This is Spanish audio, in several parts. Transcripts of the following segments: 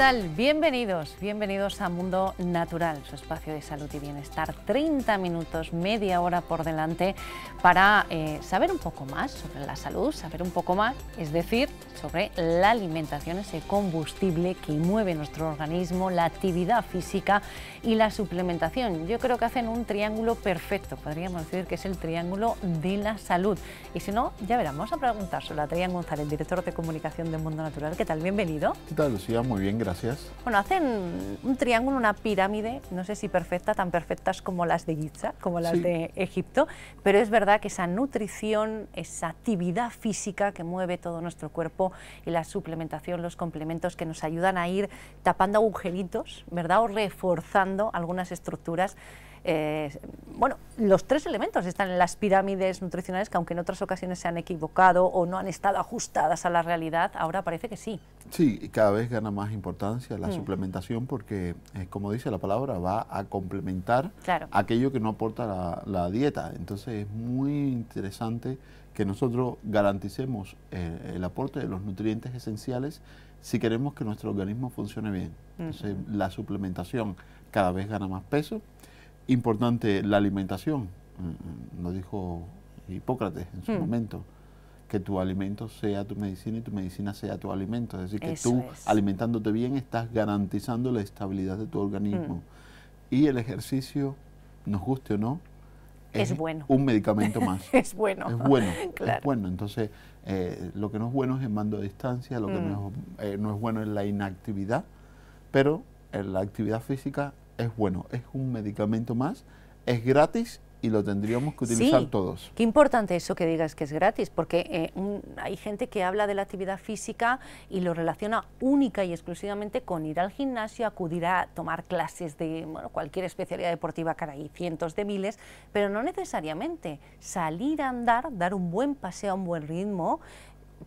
tal? Bienvenidos, bienvenidos a Mundo Natural, su espacio de salud y bienestar. 30 minutos, media hora por delante para eh, saber un poco más sobre la salud, saber un poco más, es decir, sobre la alimentación, ese combustible que mueve nuestro organismo, la actividad física y la suplementación. Yo creo que hacen un triángulo perfecto, podríamos decir que es el triángulo de la salud. Y si no, ya verán, vamos a preguntar a Adrián González, director de comunicación de Mundo Natural. ¿Qué tal? Bienvenido. ¿Qué tal, Lucía? Muy bien, gracias bueno, hacen un triángulo, una pirámide, no sé si perfecta, tan perfectas como las de Giza, como las de Egipto, pero es verdad que esa nutrición, esa actividad física que mueve todo nuestro cuerpo y la suplementación, los complementos que nos ayudan a ir tapando agujeritos, ¿verdad? O reforzando algunas estructuras eh, bueno, los tres elementos están en las pirámides nutricionales que aunque en otras ocasiones se han equivocado o no han estado ajustadas a la realidad, ahora parece que sí. Sí, cada vez gana más importancia la mm. suplementación porque, eh, como dice la palabra, va a complementar aquello que no aporta la, dieta. Entonces es muy interesante que nosotros garanticemos eh, el aporte de los nutrientes esenciales si queremos que nuestro organismo funcione bien. Entonces la suplementación cada vez gana más peso importante la alimentación. Mm, mm, lo dijo Hipócrates en su hmm. momento, que tu alimento sea tu medicina y tu medicina sea tu alimento. Es decir, que tú alimentándote bien estás garantizando la estabilidad de tu organismo. Hmm. Y el ejercicio, nos guste o no, es, bueno. Un medicamento más. es bueno. Es bueno. bueno. Entonces, eh, lo que no es bueno es el mando a distancia, lo que no hmm. es, eh, no es bueno es la inactividad, pero eh, la actividad física es bueno, es un medicamento más, es gratis y lo tendríamos que utilizar todos. Qué importante eso que digas que es gratis, porque eh, hay gente que habla de la actividad física y lo relaciona única y exclusivamente con ir al gimnasio, acudir a tomar clases de bueno, cualquier especialidad deportiva, cara y cientos de miles, pero no necesariamente. Salir a andar, dar un buen paseo a un buen ritmo,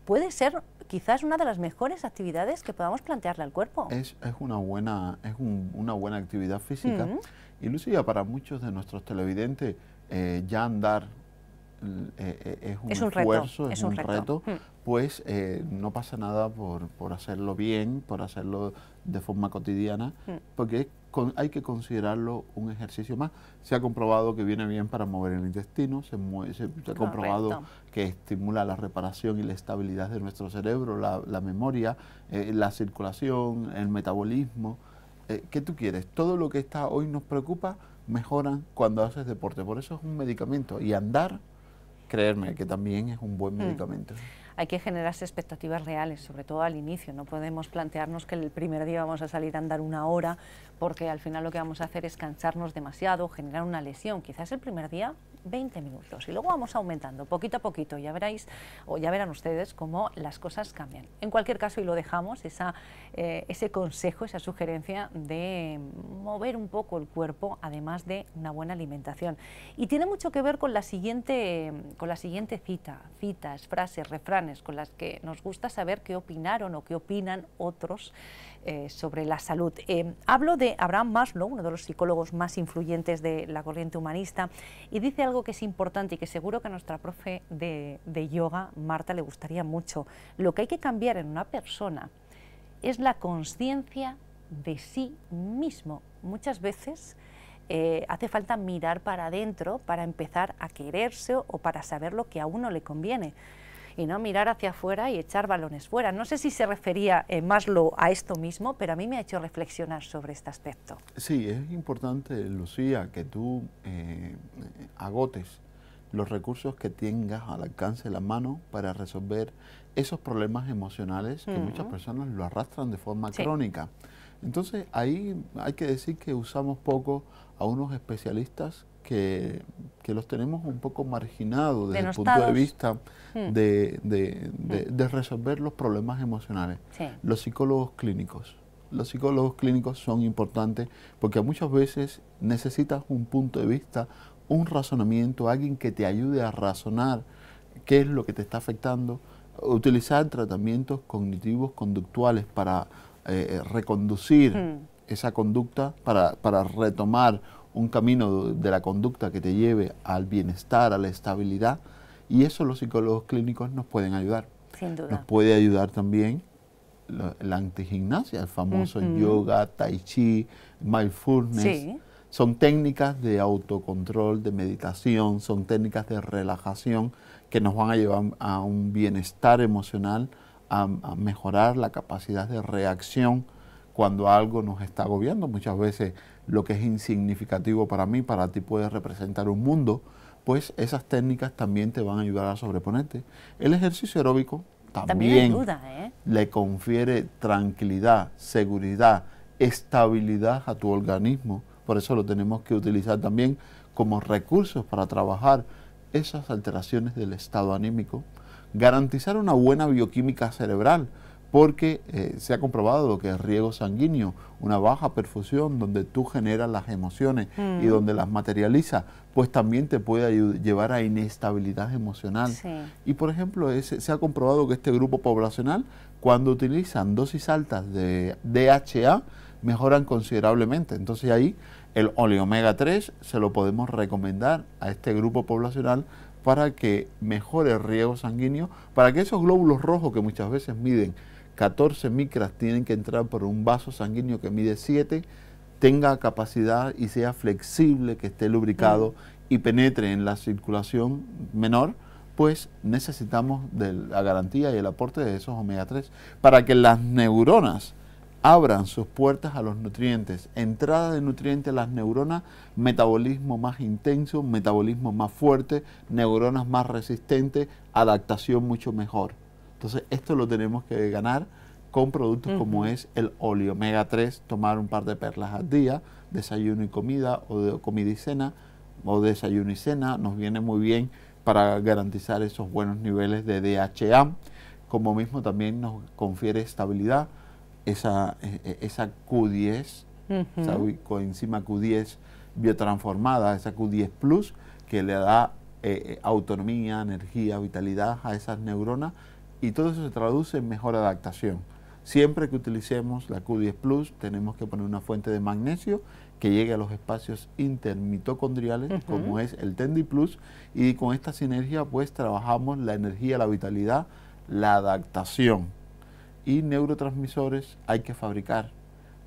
puede ser quizás una de las mejores actividades que podamos plantearle al cuerpo. Es, una, buena, es una buena actividad física. Y Lucía, para muchos de nuestros televidentes, eh, ya andar eh, eh, es un, esfuerzo, es, un, reto, hmm. pues eh, no pasa nada por, por, hacerlo bien, por hacerlo de forma cotidiana, hmm. porque hay que considerarlo un ejercicio más. Se ha comprobado que viene bien para mover el intestino, se, mueve, ha comprobado que estimula la reparación y la estabilidad de nuestro cerebro, la, memoria, la circulación, el metabolismo. ¿Qué tú quieres? Todo lo que está hoy nos preocupa mejoran cuando haces deporte. Por eso es un medicamento. Y andar creerme que también es un buen mm. medicamento. Hay que generarse expectativas reales, sobre todo al inicio. No podemos plantearnos que el primer día vamos a salir a andar una hora, porque al final lo que vamos a hacer es cansarnos demasiado, generar una lesión. Quizás el primer día 20 minutos. Y luego vamos aumentando poquito a poquito. Ya veréis o ya verán ustedes cómo las cosas cambian. En cualquier caso, y lo dejamos, esa, eh, ese consejo, esa sugerencia de mover un poco el cuerpo, además de una buena alimentación. Y tiene mucho que ver con la siguiente, con la siguiente cita, citas, frases, refranes, con las que nos gusta saber qué opinaron o qué opinan otros eh, sobre la salud. Eh, hablo de Abraham Maslow, uno de los psicólogos más influyentes de la corriente humanista, y dice algo que es importante y que seguro que a nuestra profe de, yoga, Marta, le gustaría mucho. Lo que hay que cambiar en una persona es la conciencia de sí mismo. Muchas veces eh, hace falta mirar para adentro para empezar a quererse o para saber lo que a uno le conviene y no mirar hacia afuera y echar balones fuera. No sé si se refería más eh, Maslow a esto mismo, pero a mí me ha hecho reflexionar sobre este aspecto. Sí, es importante, Lucía, que tú eh, agotes los recursos que tengas al alcance de la mano para resolver esos problemas emocionales que muchas personas lo arrastran de forma crónica. Entonces ahí hay que decir que usamos poco a unos especialistas que, los tenemos un poco marginados desde el punto de vista hmm. hmm. de, resolver los problemas emocionales. Los psicólogos clínicos. Los psicólogos clínicos son importantes porque muchas veces necesitas un punto de vista, un razonamiento, alguien que te ayude a razonar qué es lo que te está afectando, utilizar tratamientos cognitivos conductuales para eh, eh, reconducir hmm. esa conducta, para retomar un camino de la conducta que te lleve al bienestar, a la estabilidad, y eso los psicólogos clínicos nos pueden ayudar. Sin duda. Nos puede ayudar también la, antigimnasia, el famoso yoga, tai chi, mindfulness. Son técnicas de autocontrol, de meditación, son técnicas de relajación que nos van a llevar a un bienestar emocional, a, a mejorar la capacidad de reacción cuando algo nos está agobiando. Muchas veces lo que es insignificativo para mí, para ti puede representar un mundo, pues esas técnicas también te van a ayudar a sobreponerte. El ejercicio aeróbico también, ¿eh? le confiere tranquilidad, seguridad, estabilidad a tu organismo. Por eso lo tenemos que utilizar también como recursos para trabajar esas alteraciones del estado anímico. Garantizar una buena bioquímica cerebral, porque eh, se ha comprobado que el riego sanguíneo, una baja perfusión donde tú generas las emociones y mm. donde las materializa... pues también te puede llevar a inestabilidad emocional. Y por ejemplo, se ha comprobado que este grupo poblacional, cuando utilizan dosis altas de DHA, mejoran considerablemente. Entonces ahí el oleomega 3 se lo podemos recomendar a este grupo poblacional para que mejore el riego sanguíneo, para que esos glóbulos rojos que muchas veces miden 14 micras tienen que entrar por un vaso sanguíneo que mide 7, tenga capacidad y sea flexible, que esté lubricado y penetre en la circulación menor, pues necesitamos de la garantía y el aporte de esos omega 3 para que las neuronas abran sus puertas a los nutrientes. Entrada de nutrientes a las neuronas, metabolismo más intenso, metabolismo más fuerte, neuronas más resistentes, adaptación mucho mejor. Entonces, esto lo tenemos que ganar con productos como es el óleo omega 3, tomar un par de perlas al día, desayuno y comida, o comida y cena, o desayuno y cena, nos viene muy bien para garantizar esos buenos niveles de DHA, como mismo también nos confiere estabilidad, esa, Q10, e, e, esa coenzima Q10 biotransformada, esa Q10 Plus, que le da e, autonomía, energía, vitalidad a esas neuronas y todo eso se traduce en mejor adaptación. Siempre que utilicemos la Q10 Plus tenemos que poner una fuente de magnesio que llegue a los espacios intermitocondriales, como es el Tendi Plus, y con esta sinergia pues trabajamos la energía, la vitalidad, la adaptación. Y neurotransmisores hay que fabricar.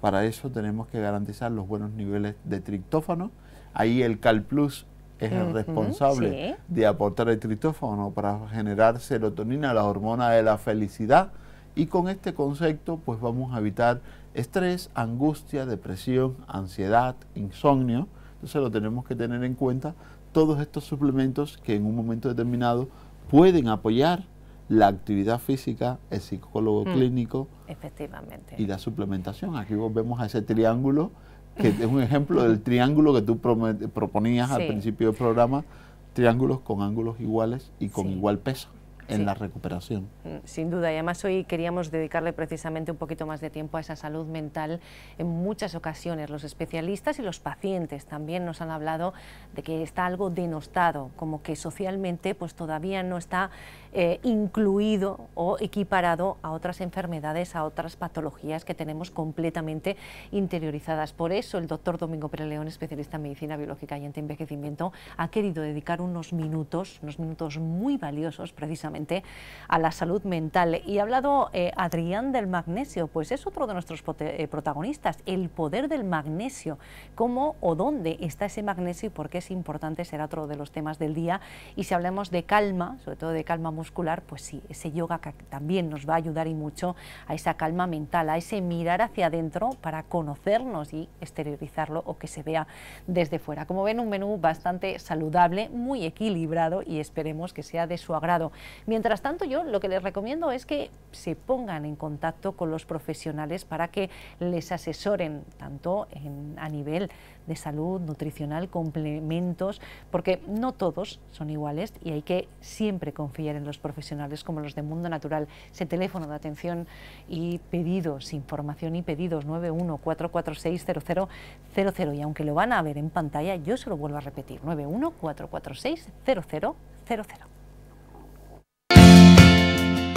Para eso tenemos que garantizar los buenos niveles de triptófano. Ahí el Cal Plus es el responsable de aportar el tritófono para generar serotonina, la hormona de la felicidad. Y con este concepto pues vamos a evitar estrés, angustia, depresión, ansiedad, insomnio. Entonces lo tenemos que tener en cuenta todos estos suplementos que en un momento determinado pueden apoyar la actividad física, el psicólogo mm, clínico efectivamente. y la suplementación. Aquí volvemos a ese triángulo que es un ejemplo del triángulo que tú proponías al principio del programa, triángulos con ángulos iguales y con igual peso en la recuperación. Mm, sin duda, y además hoy queríamos dedicarle precisamente un poquito más de tiempo a esa salud mental. En muchas ocasiones los especialistas y los pacientes también nos han hablado de que está algo denostado, como que socialmente pues todavía no está eh, incluido o equiparado a otras enfermedades, a otras patologías que tenemos completamente interiorizadas. Por eso el doctor Domingo León, especialista en medicina biológica y envejecimiento, ha querido dedicar unos minutos, unos minutos muy valiosos precisamente a la salud mental. Y ha hablado eh, Adrián del magnesio, pues es otro de nuestros eh, protagonistas, el poder del magnesio. ¿Cómo o dónde está ese magnesio y por qué es importante? Será otro de los temas del día. Y si hablamos de calma, sobre todo de calma muscular, pues sí, ese yoga también nos va a ayudar y mucho a esa calma mental, a ese mirar hacia adentro para conocernos y exteriorizarlo o que se vea desde fuera. Como ven, un menú bastante saludable, muy equilibrado y esperemos que sea de su agrado. Mientras tanto, yo lo que les recomiendo es que se pongan en contacto con los profesionales para que les asesoren tanto a nivel de salud, nutricional, complementos, porque no todos son iguales y hay que siempre confiar en los profesionales como los de Mundo Natural. Ese teléfono de atención y pedidos, información y pedidos 914460000 y aunque lo van a ver en pantalla, yo se lo vuelvo a repetir, 914460000.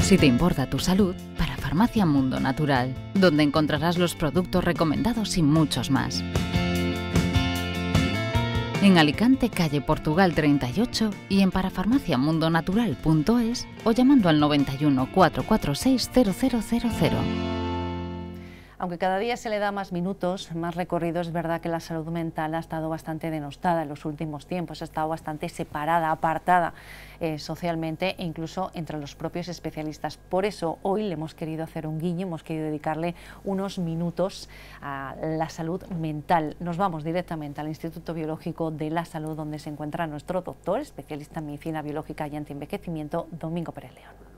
Si te importa tu salud, para Farmacia Mundo Natural, donde encontrarás los productos recomendados y muchos más. En Alicante, calle Portugal 38 y en parafarmaciamundonatural.es o llamando al 91 446 0000. Aunque cada día se le da más minutos, más recorrido, es verdad que la salud mental ha estado bastante denostada en los últimos tiempos, ha estado bastante separada, apartada eh, socialmente e incluso entre los propios especialistas. Por eso hoy le hemos querido hacer un guiño, hemos querido dedicarle unos minutos a la salud mental. Nos vamos directamente al Instituto Biológico de la Salud, donde se encuentra nuestro doctor, especialista en medicina biológica y anti-envejecimiento, Domingo Pérez León.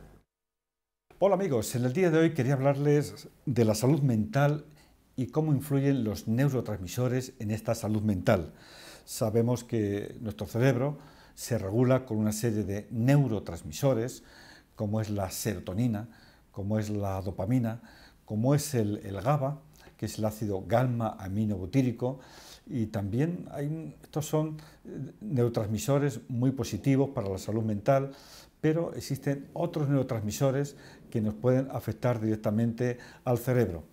Hola amigos, en el día de hoy quería hablarles de la salud mental y cómo influyen los neurotransmisores en esta salud mental. Sabemos que nuestro cerebro se regula con una serie de neurotransmisores, como es la serotonina, como es la dopamina, como es el, GABA, que es el ácido gamma aminobutírico, y también estos son eh, neurotransmisores muy positivos para la salud mental, pero existen otros neurotransmisores que nos pueden afectar directamente al cerebro.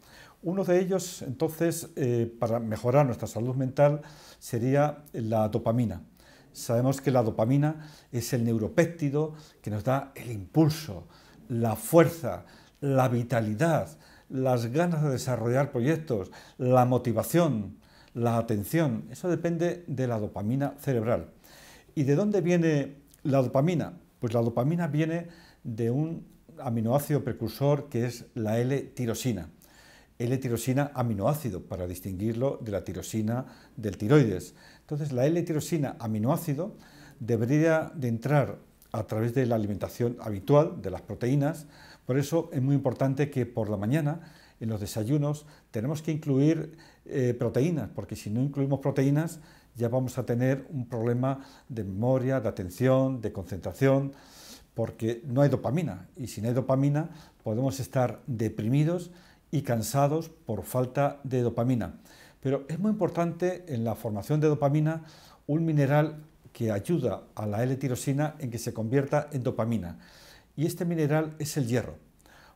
Uno de ellos, entonces, eh, para mejorar nuestra salud mental, sería la dopamina. Sabemos que la dopamina es el neuropéptido que nos da el impulso, la fuerza, la vitalidad, las ganas de desarrollar proyectos, la motivación, la atención. Eso depende de la dopamina cerebral. ¿Y de dónde viene la dopamina? Pues la dopamina viene de un aminoácido precursor que es la L-tirosina. L-tirosina aminoácido, para distinguirlo de la tirosina del tiroides. Entonces, la L-tirosina aminoácido debería de entrar a través de la alimentación habitual de las proteínas. Por eso es muy importante que por la mañana, en los desayunos, tenemos que incluir eh, proteínas, porque si no incluimos proteínas, ya vamos a tener un problema de memoria, de atención, de concentración porque no hay dopamina y si no hay dopamina podemos estar deprimidos y cansados por falta de dopamina. Pero es muy importante en la formación de dopamina un mineral que ayuda a la L-tirosina en que se convierta en dopamina. Y este mineral es el hierro.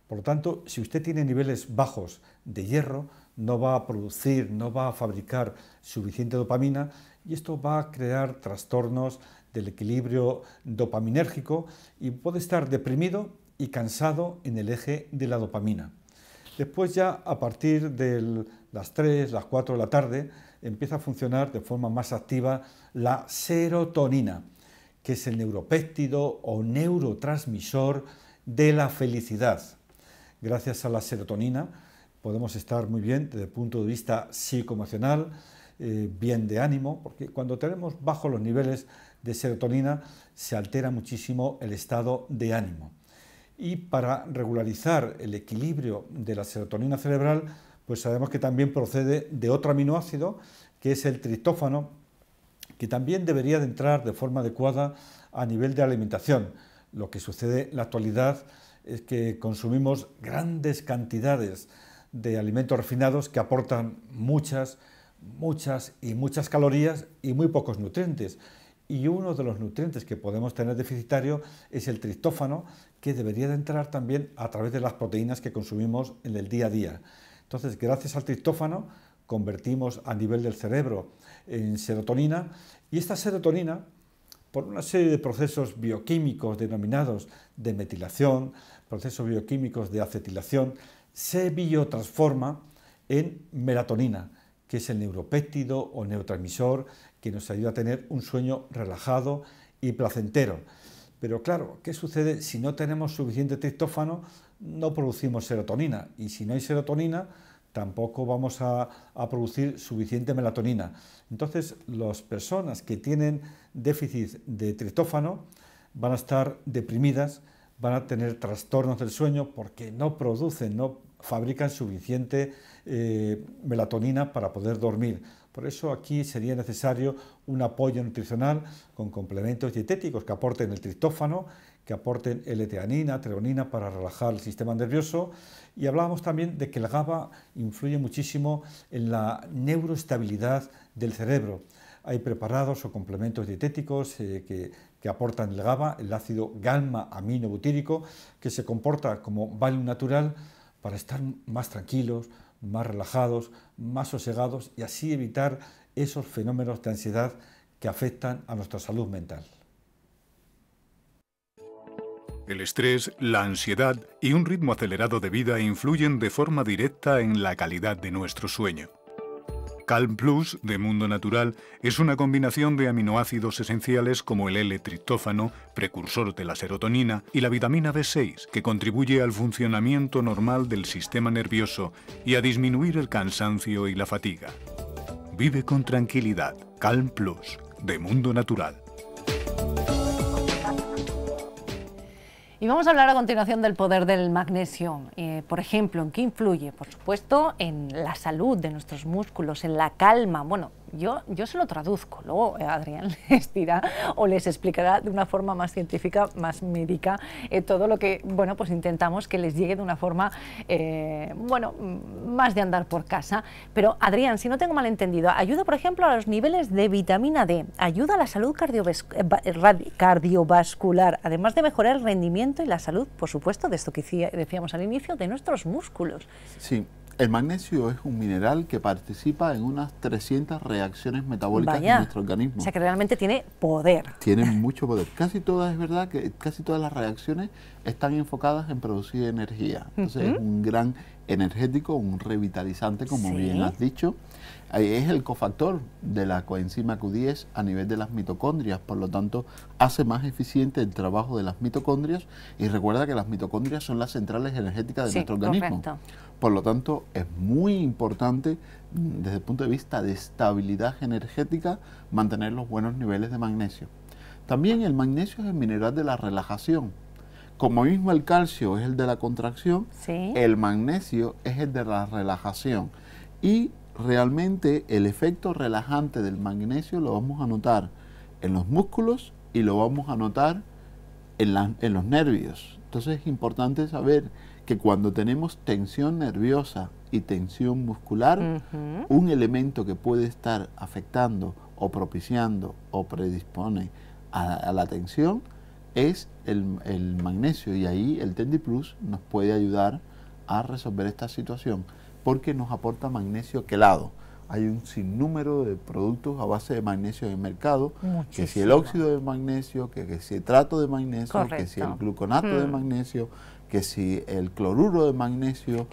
Por lo tanto, si usted tiene niveles bajos de hierro, no va a producir, no va a fabricar suficiente dopamina y esto va a crear trastornos del equilibrio dopaminérgico y puede estar deprimido y cansado en el eje de la dopamina. Después ya a partir de las 3, las 4 de la tarde empieza a funcionar de forma más activa la serotonina, que es el neuropéptido o neurotransmisor de la felicidad. Gracias a la serotonina podemos estar muy bien desde el punto de vista psicoemocional, eh, bien de ánimo, porque cuando tenemos bajos los niveles de serotonina, se altera muchísimo el estado de ánimo. Y para regularizar el equilibrio de la serotonina cerebral, pues sabemos que también procede de otro aminoácido, que es el tristófano que también debería de entrar de forma adecuada a nivel de alimentación. Lo que sucede en la actualidad es que consumimos grandes cantidades de alimentos refinados que aportan muchas, muchas y muchas calorías y muy pocos nutrientes. Y uno de los nutrientes que podemos tener deficitario es el tristófano que debería de entrar también a través de las proteínas que consumimos en el día a día. Entonces, gracias al tristófano convertimos a nivel del cerebro en serotonina y esta serotonina, por una serie de procesos bioquímicos denominados de metilación, procesos bioquímicos de acetilación, se biotransforma en melatonina, que es el neuropéptido o neurotransmisor que nos ayuda a tener un sueño relajado y placentero. Pero claro, ¿qué sucede si no tenemos suficiente triptófano? No producimos serotonina y si no hay serotonina tampoco vamos a, producir suficiente melatonina. Entonces, las personas que tienen déficit de triptófano van a estar deprimidas, van a tener trastornos del sueño porque no producen, no fabrican suficiente eh, melatonina para poder dormir. Por eso aquí sería necesario un apoyo nutricional con complementos dietéticos que aporten el tristófano, que aporten L-teanina, treonina para relajar el sistema nervioso. Y hablábamos también de que el GABA influye muchísimo en la neuroestabilidad del cerebro. Hay preparados o complementos dietéticos eh, que, aportan el GABA, el ácido gamma-aminobutírico, que se comporta como value natural para estar más tranquilos, más relajados, más sosegados y así evitar esos fenómenos de ansiedad que afectan a nuestra salud mental. El estrés, la ansiedad y un ritmo acelerado de vida influyen de forma directa en la calidad de nuestro sueño. Calm Plus, de Mundo Natural, es una combinación de aminoácidos esenciales como el L-triptófano, precursor de la serotonina, y la vitamina B6, que contribuye al funcionamiento normal del sistema nervioso y a disminuir el cansancio y la fatiga. Vive con tranquilidad. Calm Plus, de Mundo Natural. Y vamos a hablar a continuación del poder del magnesio. Eh, por ejemplo, ¿en qué influye? Por supuesto, en la salud de nuestros músculos, en la calma. Bueno, yo, yo se lo traduzco, luego eh, Adrián les dirá o les explicará de una forma más científica, más médica, eh, todo lo que, bueno, pues intentamos que les llegue de una forma, eh, bueno, más de andar por casa. Pero Adrián, si no tengo malentendido, ayuda, por ejemplo, a los niveles de vitamina D, ayuda a la salud cardiovascular, además de mejorar el rendimiento y la salud, por supuesto, de esto que decíamos al inicio, de nuestros músculos. Sí, el magnesio es un mineral que participa en unas 300 reacciones metabólicas de nuestro organismo. O sea que realmente tiene poder. Tiene mucho poder. Casi todas, es verdad, que casi todas las reacciones están enfocadas en producir energía. Entonces es un gran energético, un revitalizante, como bien has dicho es el cofactor de la coenzima Q10 a nivel de las mitocondrias, por lo tanto hace más eficiente el trabajo de las mitocondrias y recuerda que las mitocondrias son las centrales energéticas de nuestro organismo. Por lo tanto es muy importante mm, desde el punto de vista de estabilidad energética mantener los buenos niveles de magnesio. También el magnesio es el mineral de la relajación. Como mismo el calcio es el de la contracción, el magnesio es el de la relajación. Y realmente el efecto relajante del magnesio lo vamos a notar en los músculos y lo vamos a notar en, los nervios. Entonces es importante saber que cuando tenemos tensión nerviosa y tensión muscular, un elemento que puede estar afectando o propiciando o predispone a, la tensión es el, el, magnesio y ahí el Plus nos puede ayudar a resolver esta situación porque nos aporta magnesio quelado. Hay un sinnúmero de productos a base de magnesio en el mercado, que si el óxido de magnesio, que, si el trato de magnesio, que si el gluconato de hmm. magnesio, que si el cloruro de magnesio,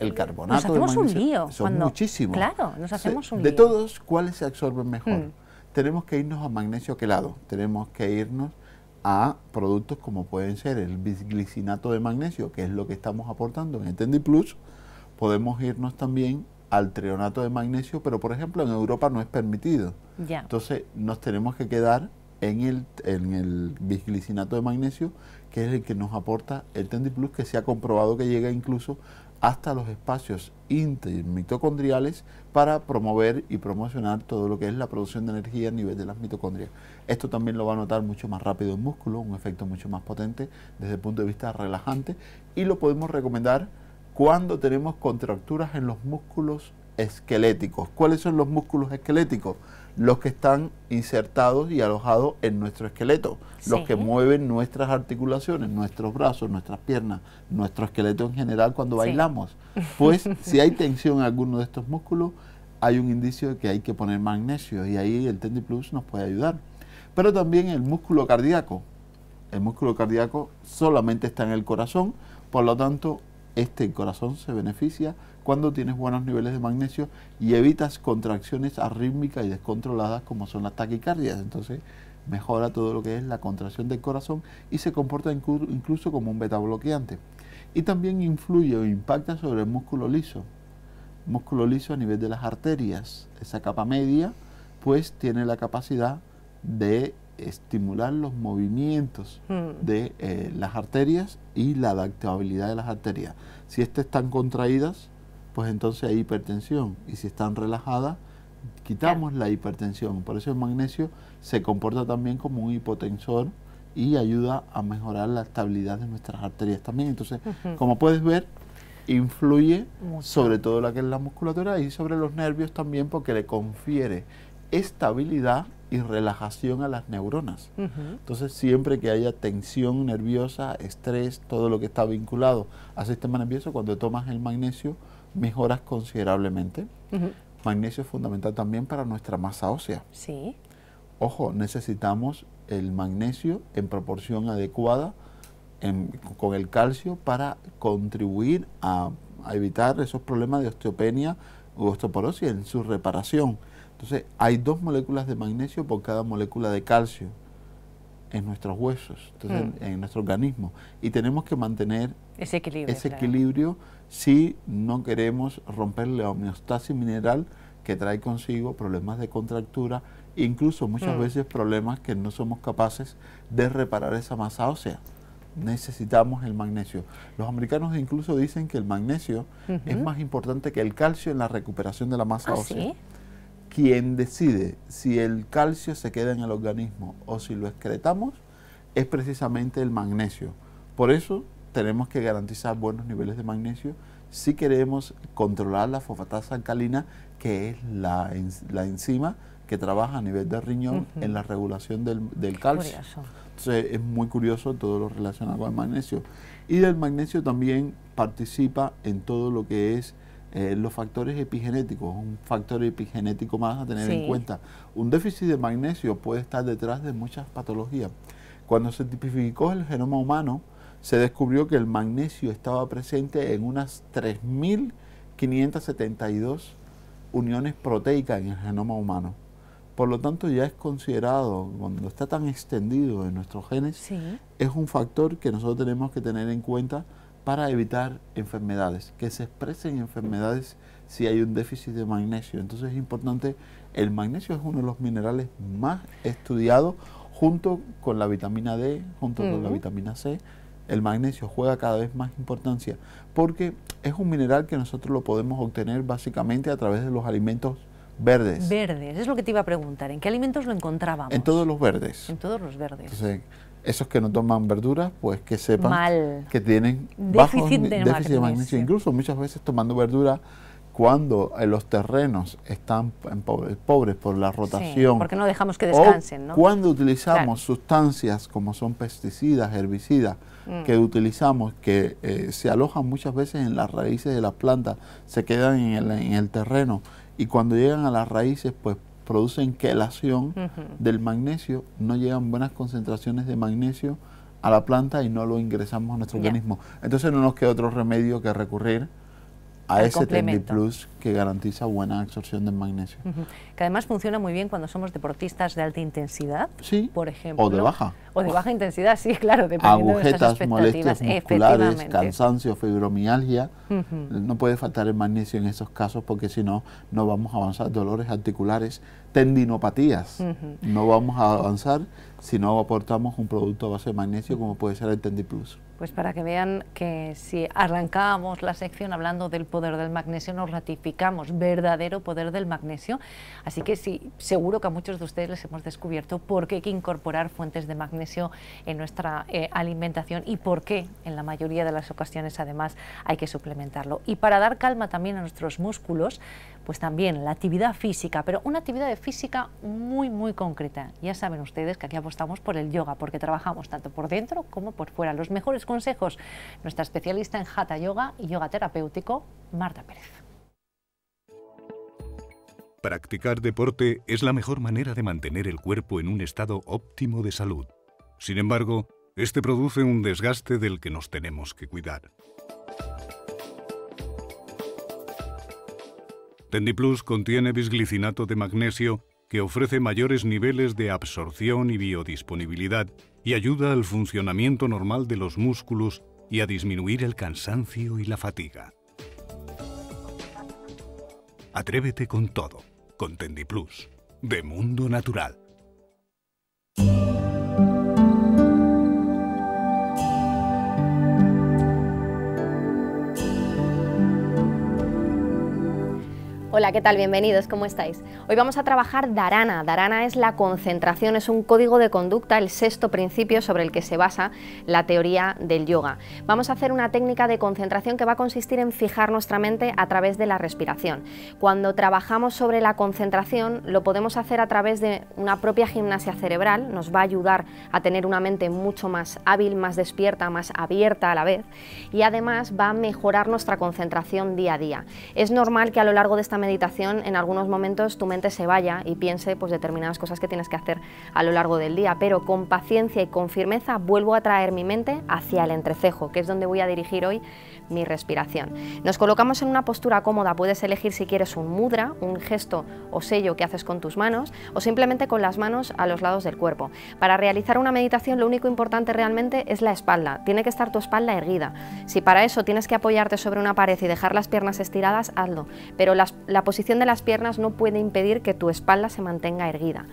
el, carbonato nos hacemos un lío son muchísimos. Claro, nos hacemos un lío. De todos, ¿cuáles se absorben mejor? Hmm. Tenemos que irnos a magnesio quelado, tenemos que irnos a productos como pueden ser el bisglicinato de magnesio, que es lo que estamos aportando en Entendi Plus, podemos irnos también al trionato de magnesio, pero por ejemplo en Europa no es permitido. Entonces nos tenemos que quedar en el, en el bisglicinato de magnesio, que es el que nos aporta el Plus... que se ha comprobado que llega incluso hasta los espacios intermitocondriales para promover y promocionar todo lo que es la producción de energía a nivel de las mitocondrias. Esto también lo va a notar mucho más rápido el músculo, un efecto mucho más potente desde el punto de vista relajante y lo podemos recomendar cuando tenemos contracturas en los músculos esqueléticos. ¿Cuáles son los músculos esqueléticos? Los que están insertados y alojados en nuestro esqueleto, los que mueven nuestras articulaciones, nuestros brazos, nuestras piernas, nuestro esqueleto en general cuando bailamos. Pues si hay tensión en alguno de estos músculos, hay un indicio de que hay que poner magnesio y ahí el Tendi Plus nos puede ayudar. Pero también el músculo cardíaco. El músculo cardíaco solamente está en el corazón, por lo tanto este corazón se beneficia cuando tienes buenos niveles de magnesio y evitas contracciones arrítmicas y descontroladas como son las taquicardias. Entonces mejora todo lo que es la contracción del corazón y se comporta incluso como un beta bloqueante. Y también influye o impacta sobre el músculo liso. Músculo liso a nivel de las arterias. Esa capa media pues tiene la capacidad de estimular los movimientos mm. de eh, las arterias y la adaptabilidad de las arterias. Si estas están contraídas, pues entonces hay hipertensión. Y si están relajadas, quitamos la hipertensión. Por eso el magnesio se comporta también como un hipotensor y ayuda a mejorar la estabilidad de nuestras arterias también. Entonces, como puedes ver, influye sobre todo la que es la musculatura y sobre los nervios también porque le confiere estabilidad y relajación a las neuronas. Entonces, siempre que haya tensión nerviosa, estrés, todo lo que está vinculado al sistema nervioso, cuando tomas el magnesio, mejoras considerablemente. Magnesio es fundamental también para nuestra masa ósea. Sí. Ojo, necesitamos el magnesio en proporción adecuada con el calcio para contribuir a, a evitar esos problemas de osteopenia u osteoporosis en su reparación. Entonces, hay dos moléculas de magnesio por cada molécula de calcio en nuestros huesos, mm. en, nuestro organismo. Y tenemos que mantener ese equilibrio, si no queremos romper la homeostasis mineral que trae consigo problemas de contractura, incluso muchas mm. veces problemas que no somos capaces de reparar esa masa ósea. Necesitamos el magnesio. Los americanos incluso dicen que el magnesio es más importante que el calcio en la recuperación de la masa ah, ósea. ¿sí? quien decide si el calcio se queda en el organismo o si lo excretamos es precisamente el magnesio. Por eso tenemos que garantizar buenos niveles de magnesio si queremos controlar la fosfatasa alcalina, que es la, enzima que trabaja a nivel de riñón en la regulación del, calcio. Entonces es muy curioso todo lo relacionado con el magnesio. Y el magnesio también participa en todo lo que es eh, los factores epigenéticos, un factor epigenético más a tener en cuenta. Un déficit de magnesio puede estar detrás de muchas patologías. Cuando se tipificó el genoma humano, se descubrió que el magnesio estaba presente en unas 3.572 uniones proteicas en el genoma humano. Por lo tanto, ya es considerado, cuando está tan extendido en nuestros genes, es un factor que nosotros tenemos que tener en cuenta para evitar enfermedades, que se expresen enfermedades si hay un déficit de magnesio. Entonces es importante, el magnesio es uno de los minerales más estudiados junto con la vitamina D, junto con la vitamina C. El magnesio juega cada vez más importancia porque es un mineral que nosotros lo podemos obtener básicamente a través de los alimentos verdes. Verdes, es lo que te iba a preguntar. ¿En qué alimentos lo encontrábamos? En todos los verdes. En todos los verdes esos que no toman verduras, pues que sepan que tienen déficit, de, Incluso muchas veces tomando verduras cuando eh, los terrenos están pobres, por la rotación. porque no dejamos que descansen, ¿no? Cuando utilizamos sustancias como son pesticidas, herbicidas, mm. que utilizamos, que eh, se alojan muchas veces en las raíces de las plantas, se quedan en el terreno y cuando llegan a las raíces, pues producen quelación la acción del magnesio, no llegan buenas concentraciones de magnesio a la planta y no lo ingresamos a nuestro organismo. Entonces no nos queda otro remedio que recurrir a ese tendiplus Plus que garantiza buena absorción del magnesio. Que además funciona muy bien cuando somos deportistas de alta intensidad, sí, por ejemplo. O de baja. O de baja intensidad, sí, claro, dependiendo Agujetas, molestias musculares, cansancio, fibromialgia. No puede faltar el magnesio en esos casos porque si no, no vamos a avanzar. Dolores articulares, tendinopatías. No vamos a avanzar si no aportamos un producto a base de magnesio como puede ser el Tendiplus. Plus. Pues para que vean que si arrancamos la sección hablando del poder del magnesio, nos ratificamos, verdadero poder del magnesio. Así que sí, seguro que a muchos de ustedes les hemos descubierto por qué hay que incorporar fuentes de magnesio en nuestra eh, alimentación y por qué en la mayoría de las ocasiones además hay que suplementarlo. Y para dar calma también a nuestros músculos, pues también la actividad física, pero una actividad de física muy, muy concreta. Ya saben ustedes que aquí apostamos por el yoga, porque trabajamos tanto por dentro como por fuera. Los mejores consejos, nuestra especialista en Hatha Yoga y yoga terapéutico, Marta Pérez. Practicar deporte es la mejor manera de mantener el cuerpo en un estado óptimo de salud. Sin embargo, este produce un desgaste del que nos tenemos que cuidar. Tendiplus contiene bisglicinato de magnesio que ofrece mayores niveles de absorción y biodisponibilidad y ayuda al funcionamiento normal de los músculos y a disminuir el cansancio y la fatiga. Atrévete con todo, con Tendiplus, de Mundo Natural. Hola, ¿qué tal? Bienvenidos, ¿cómo estáis? Hoy vamos a trabajar darana. Darana es la concentración, es un código de conducta, el sexto principio sobre el que se basa la teoría del yoga. Vamos a hacer una técnica de concentración que va a consistir en fijar nuestra mente a través de la respiración. Cuando trabajamos sobre la concentración, lo podemos hacer a través de una propia gimnasia cerebral, nos va a ayudar a tener una mente mucho más hábil, más despierta, más abierta a la vez y además va a mejorar nuestra concentración día a día. Es normal que a lo largo de esta meditación en algunos momentos tu mente se vaya y piense pues, determinadas cosas que tienes que hacer a lo largo del día, pero con paciencia y con firmeza vuelvo a traer mi mente hacia el entrecejo, que es donde voy a dirigir hoy mi respiración. Nos colocamos en una postura cómoda, puedes elegir si quieres un mudra, un gesto o sello que haces con tus manos o simplemente con las manos a los lados del cuerpo. Para realizar una meditación lo único importante realmente es la espalda, tiene que estar tu espalda erguida. Si para eso tienes que apoyarte sobre una pared y dejar las piernas estiradas, hazlo, pero la, la posición de las piernas no puede impedir que tu espalda se mantenga erguida.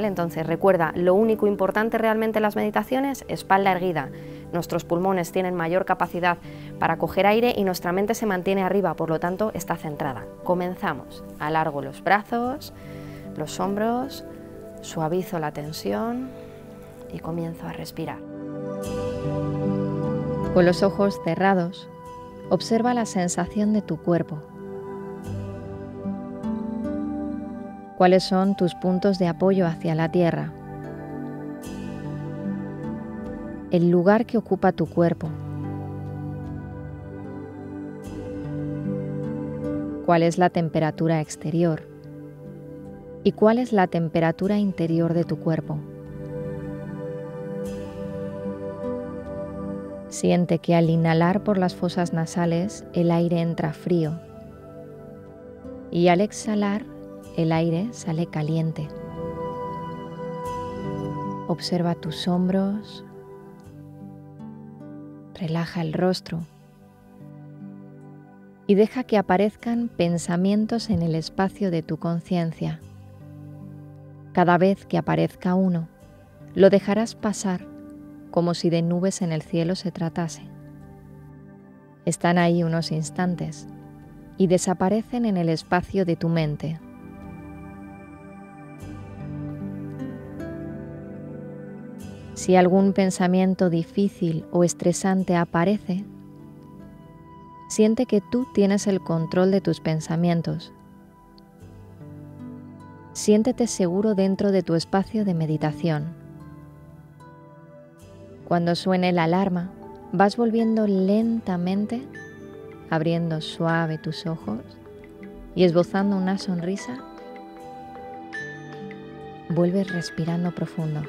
Entonces recuerda, lo único importante realmente en las meditaciones, espalda erguida. Nuestros pulmones tienen mayor capacidad para coger aire y nuestra mente se mantiene arriba, por lo tanto está centrada. Comenzamos, alargo los brazos, los hombros, suavizo la tensión y comienzo a respirar. Con los ojos cerrados, observa la sensación de tu cuerpo cuáles son tus puntos de apoyo hacia la tierra, el lugar que ocupa tu cuerpo, cuál es la temperatura exterior y cuál es la temperatura interior de tu cuerpo. Siente que al inhalar por las fosas nasales el aire entra frío y al exhalar el aire sale caliente. Observa tus hombros. Relaja el rostro. Y deja que aparezcan pensamientos en el espacio de tu conciencia. Cada vez que aparezca uno, lo dejarás pasar como si de nubes en el cielo se tratase. Están ahí unos instantes y desaparecen en el espacio de tu mente. Si algún pensamiento difícil o estresante aparece, siente que tú tienes el control de tus pensamientos. Siéntete seguro dentro de tu espacio de meditación. Cuando suene la alarma, vas volviendo lentamente, abriendo suave tus ojos y esbozando una sonrisa. Vuelves respirando profundo.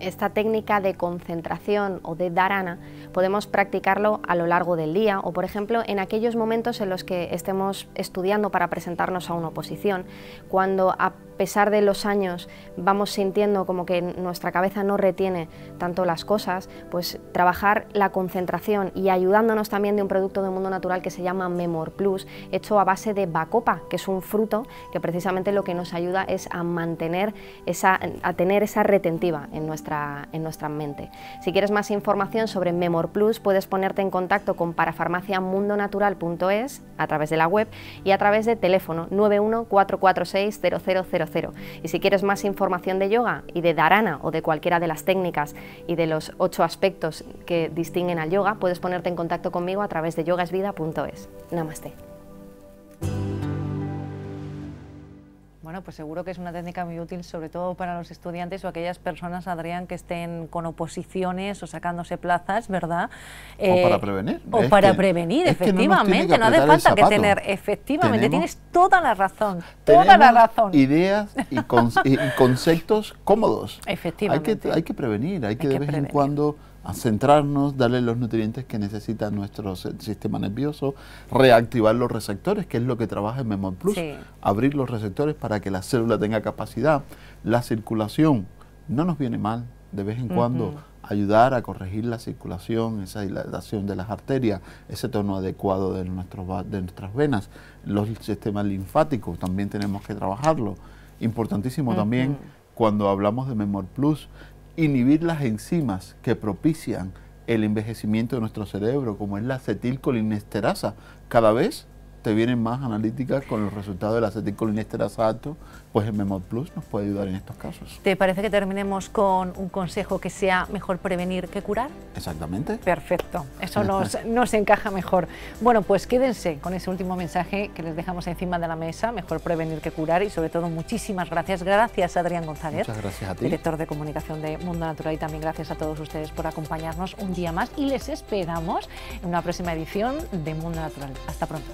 Esta técnica de concentración o de darana podemos practicarlo a lo largo del día o, por ejemplo, en aquellos momentos en los que estemos estudiando para presentarnos a una oposición, cuando a pesar de los años vamos sintiendo como que nuestra cabeza no retiene tanto las cosas, pues trabajar la concentración y ayudándonos también de un producto de mundo natural que se llama Memor Plus, hecho a base de bacopa, que es un fruto que precisamente lo que nos ayuda es a mantener esa, a tener esa retentiva en nuestra, en nuestra mente. Si quieres más información sobre Memor Plus, puedes ponerte en contacto con parafarmaciamundonatural.es a través de la web y a través de teléfono 000. Y si quieres más información de yoga y de darana o de cualquiera de las técnicas y de los ocho aspectos que distinguen al yoga, puedes ponerte en contacto conmigo a través de yogasvida.es. Namaste. Bueno, pues seguro que es una técnica muy útil, sobre todo para los estudiantes o aquellas personas, Adrián, que estén con oposiciones o sacándose plazas, ¿verdad? o para eh, prevenir. O para prevenir, efectivamente. No, hace falta que tener, efectivamente, tienes toda la razón. Toda la razón. Ideas y, conceptos cómodos. Efectivamente. Hay que, hay que prevenir, hay que de vez en cuando a centrarnos, darle los nutrientes que necesita nuestro sistema nervioso, reactivar los receptores, que es lo que trabaja en Memor Plus, abrir los receptores para que la célula tenga capacidad. La circulación no nos viene mal de vez en cuando ayudar a corregir la circulación, esa dilatación de las arterias, ese tono adecuado de, nuestros, de nuestras venas, los sistemas linfáticos también tenemos que trabajarlo. Importantísimo también cuando hablamos de Memor Plus, inhibir las enzimas que propician el envejecimiento de nuestro cerebro, como es la acetilcolinesterasa. Cada vez vienen más analíticas con los resultados del acetilcolinesterasa pues el Memod Plus nos puede ayudar en estos casos. ¿Te parece que terminemos con un consejo que sea mejor prevenir que curar? Exactamente. Perfecto, eso nos, nos encaja mejor. Bueno, pues quédense con ese último mensaje que les dejamos encima de la mesa, mejor prevenir que curar y sobre todo muchísimas gracias. Gracias Adrián González, Muchas gracias a ti. director de comunicación de Mundo Natural y también gracias a todos ustedes por acompañarnos un día más y les esperamos en una próxima edición de Mundo Natural. Hasta pronto.